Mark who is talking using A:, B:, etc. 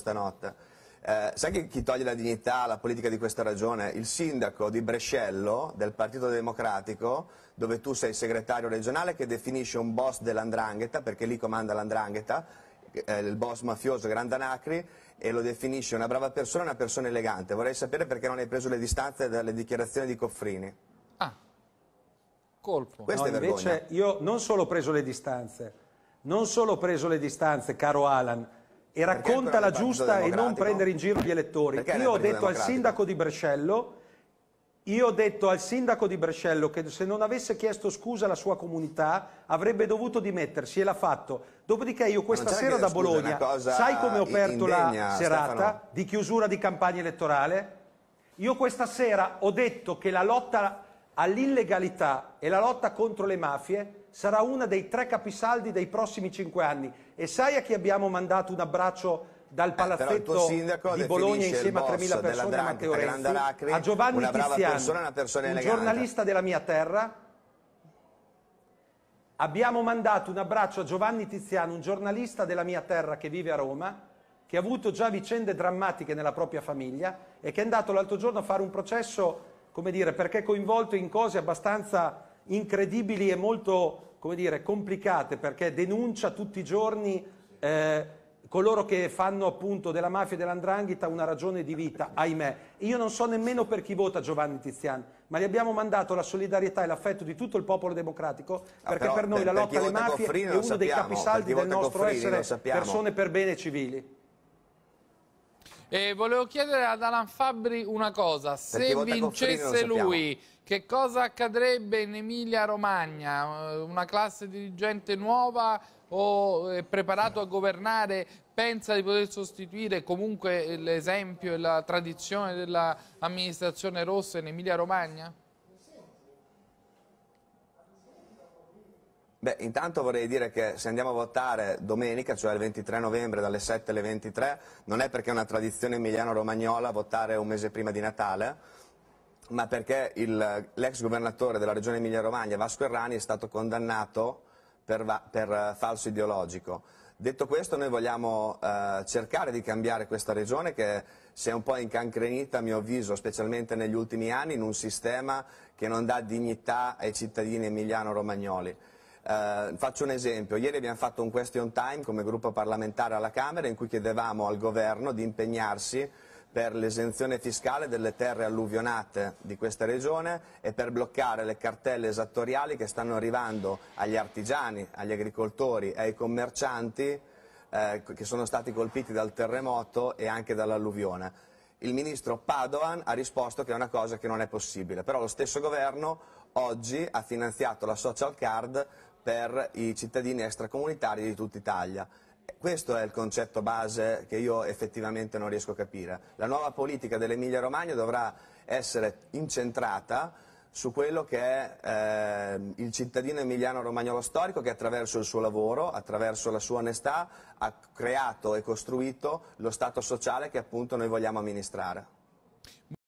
A: stanotte. Eh, sai che chi toglie la dignità alla politica di questa ragione? Il sindaco di Brescello, del Partito Democratico, dove tu sei segretario regionale, che definisce un boss dell'andrangheta, perché lì comanda l'andrangheta, eh, il boss mafioso Grandanacri, e lo definisce una brava persona e una persona elegante. Vorrei sapere perché non hai preso le distanze dalle dichiarazioni di Coffrini. Ah, colpo.
B: Questa no, è vergogna. Invece io non solo ho preso le distanze, non solo ho preso le distanze, caro Alan, e racconta la giusta e non prendere in giro gli elettori. Perché io ho detto al sindaco di Brescello, io ho detto al sindaco di Brescello che se non avesse chiesto scusa alla sua comunità avrebbe dovuto dimettersi e l'ha fatto. Dopodiché io questa sera da Bologna, sai come ho aperto indegna, la serata Stefano. di chiusura di campagna elettorale? Io questa sera ho detto che la lotta all'illegalità e la lotta contro le mafie sarà uno dei tre capisaldi dei prossimi cinque anni. E sai a chi abbiamo mandato un abbraccio dal eh, palazzetto eh, di Bologna insieme a 3.000 persone a Matteo Renzi, a Giovanni Tiziano, persona, un giornalista della mia terra. Abbiamo mandato un abbraccio a Giovanni Tiziano, un giornalista della mia terra che vive a Roma, che ha avuto già vicende drammatiche nella propria famiglia e che è andato l'altro giorno a fare un processo come dire, perché coinvolto in cose abbastanza incredibili e molto, come dire, complicate, perché denuncia tutti i giorni eh, coloro che fanno appunto della mafia e dell'andranghita una ragione di vita, ahimè. Io non so nemmeno per chi vota Giovanni Tiziani, ma gli abbiamo mandato la solidarietà e l'affetto di tutto il popolo democratico, ah, perché ah, per noi per la lotta alle mafie è uno sappiamo, dei capisaldi del nostro essere persone per bene civili. E volevo chiedere ad Alan Fabri una cosa, se vincesse lui, che cosa accadrebbe in Emilia Romagna? Una classe dirigente nuova o è preparato a governare? Pensa di poter sostituire comunque l'esempio e la tradizione dell'amministrazione rossa in Emilia Romagna?
A: Beh, intanto vorrei dire che se andiamo a votare domenica, cioè il 23 novembre dalle 7 alle 23, non è perché è una tradizione emiliano-romagnola votare un mese prima di Natale, ma perché l'ex governatore della regione Emilia-Romagna, Vasco Errani, è stato condannato per, per eh, falso ideologico. Detto questo, noi vogliamo eh, cercare di cambiare questa regione che si è un po' incancrenita, a mio avviso, specialmente negli ultimi anni, in un sistema che non dà dignità ai cittadini emiliano-romagnoli. Eh, faccio un esempio, ieri abbiamo fatto un question time come gruppo parlamentare alla Camera in cui chiedevamo al governo di impegnarsi per l'esenzione fiscale delle terre alluvionate di questa regione e per bloccare le cartelle esattoriali che stanno arrivando agli artigiani, agli agricoltori e ai commercianti eh, che sono stati colpiti dal terremoto e anche dall'alluvione. Il ministro Padoan ha risposto che è una cosa che non è possibile, però lo stesso governo oggi ha finanziato la social card per i cittadini extracomunitari di tutta Italia. Questo è il concetto base che io effettivamente non riesco a capire. La nuova politica dell'Emilia Romagna dovrà essere incentrata su quello che è eh, il cittadino emiliano romagnolo storico che attraverso il suo lavoro, attraverso la sua onestà, ha creato e costruito lo Stato sociale che appunto noi vogliamo amministrare.